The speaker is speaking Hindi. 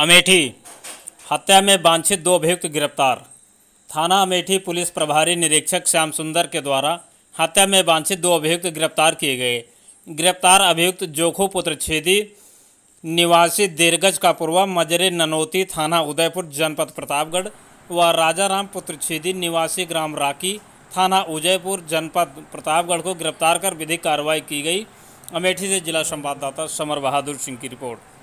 अमेठी हत्या में वांछित दो अभियुक्त गिरफ्तार थाना अमेठी पुलिस प्रभारी निरीक्षक श्याम सुंदर के द्वारा हत्या में वांछित दो अभियुक्त गिरफ्तार किए गए गिरफ्तार अभियुक्त जोखो पुत्र छेदी निवासी देरगज का पूर्वा मजरे ननौती थाना उदयपुर जनपद प्रतापगढ़ व राजाराम पुत्र छेदी निवासी ग्राम राकी थाना उदयपुर जनपद प्रतापगढ़ को गिरफ्तार कर विधिक कार्रवाई की गई अमेठी से जिला संवाददाता समर बहादुर सिंह की रिपोर्ट